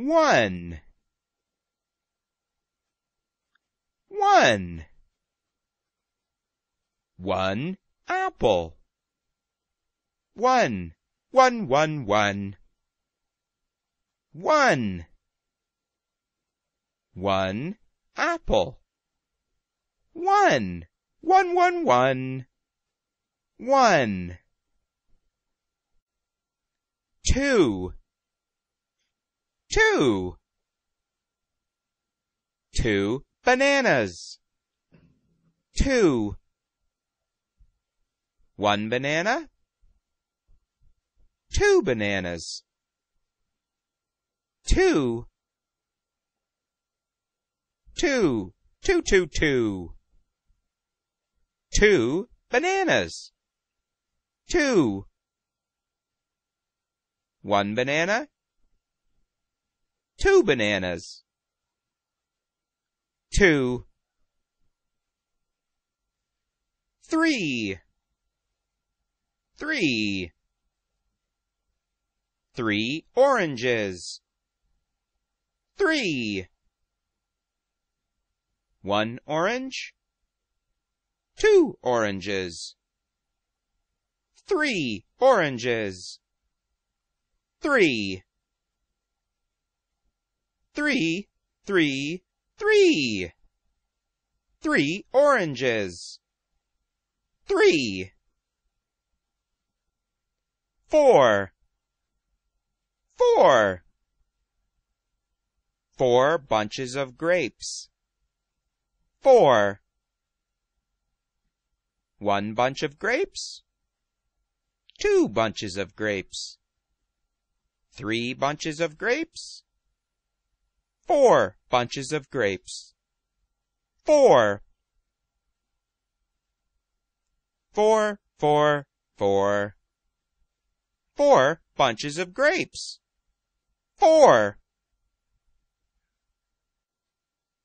one one one apple one one one one one one apple one one one one one two two. Two bananas. Two. One banana. Two bananas. Two. Two. Two, two, two. Two bananas. Two. One banana two bananas. Two. Three. Three. Three oranges. Three. One orange. Two oranges. Three oranges. Three three, three, three. Three oranges. Three. Four. Four. Four bunches of grapes. Four. One bunch of grapes. Two bunches of grapes. Three bunches of grapes four bunches of grapes. Four. Four, four, four. Four bunches of grapes. Four.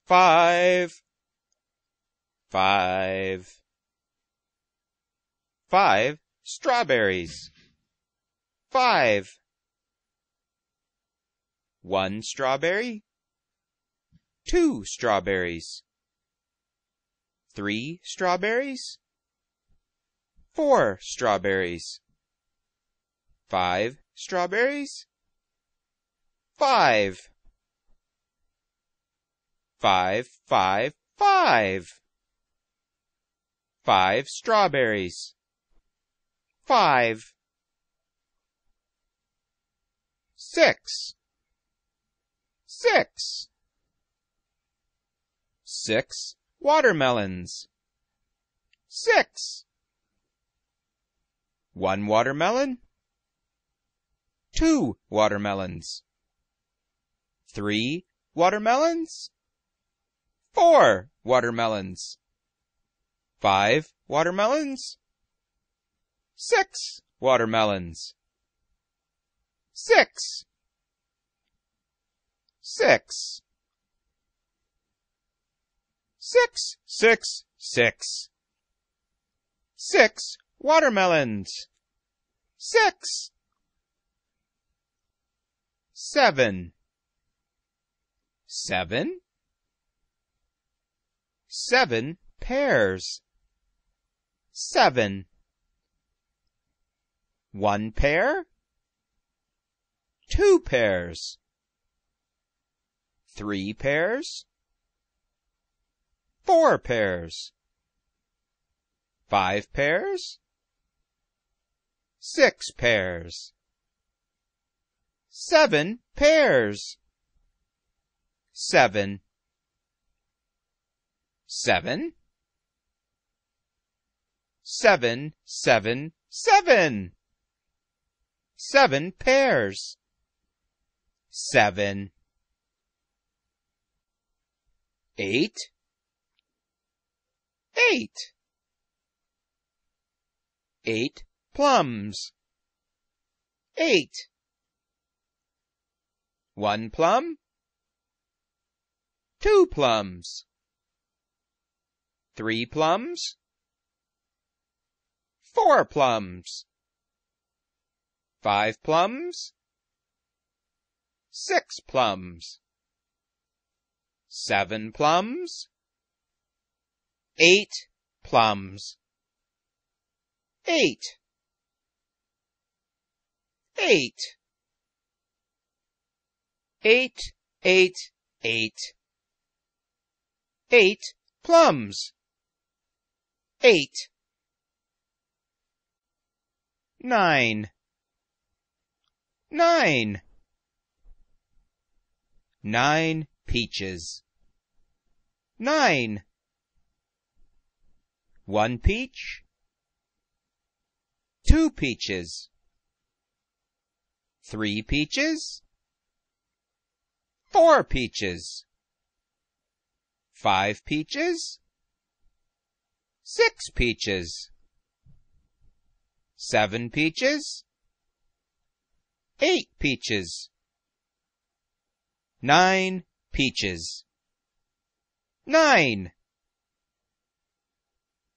Five. Five. Five strawberries. Five. One strawberry, two strawberries, three strawberries, four strawberries, five strawberries, five. Five strawberries, five, six, six, Six watermelons. Six. One watermelon. Two watermelons. Three watermelons. Four watermelons. Five watermelons. Six watermelons. Six. Six. Six, six, six. Six watermelons. Six. Seven. Seven. Seven pairs. Seven. One pair. Two pairs. Three pairs four pairs, five pairs, six pairs, seven pairs, Seven. Seven. Seven pairs, seven, eight, eight. Eight plums. Eight. One plum. Two plums. Three plums. Four plums. Five plums. Six plums. Seven plums eight plums. Eight. Eight. Eight, eight, eight. Eight plums. Eight. Nine. Nine. Nine peaches. Nine one peach. Two peaches. Three peaches. Four peaches. Five peaches. Six peaches. Seven peaches. Eight peaches. Nine peaches. Nine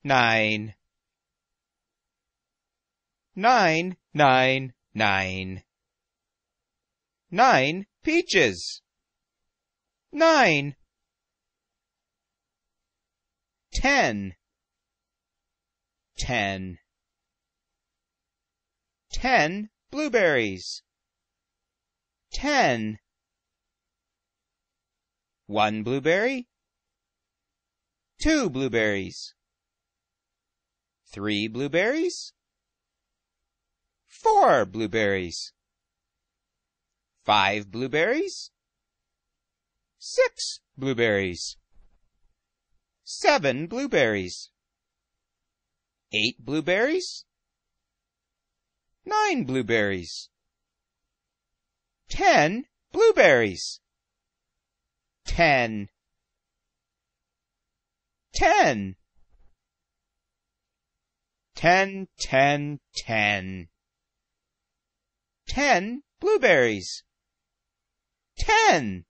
nine. Nine, nine, nine. Nine peaches. Nine. Ten. Ten. Ten blueberries. Ten. One blueberry. Two blueberries. Three blueberries? Four blueberries. Five blueberries? Six blueberries. Seven blueberries. Eight blueberries? Nine blueberries. Ten blueberries. Ten. Ten. Ten, ten, ten. Ten blueberries. Ten!